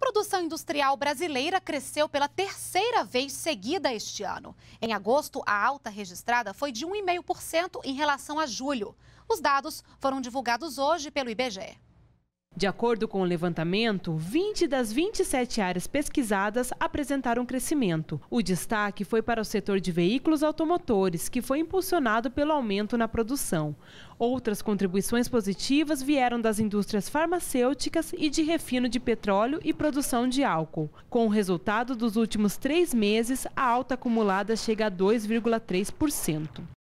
A produção industrial brasileira cresceu pela terceira vez seguida este ano. Em agosto, a alta registrada foi de 1,5% em relação a julho. Os dados foram divulgados hoje pelo IBGE. De acordo com o levantamento, 20 das 27 áreas pesquisadas apresentaram crescimento. O destaque foi para o setor de veículos automotores, que foi impulsionado pelo aumento na produção. Outras contribuições positivas vieram das indústrias farmacêuticas e de refino de petróleo e produção de álcool. Com o resultado dos últimos três meses, a alta acumulada chega a 2,3%.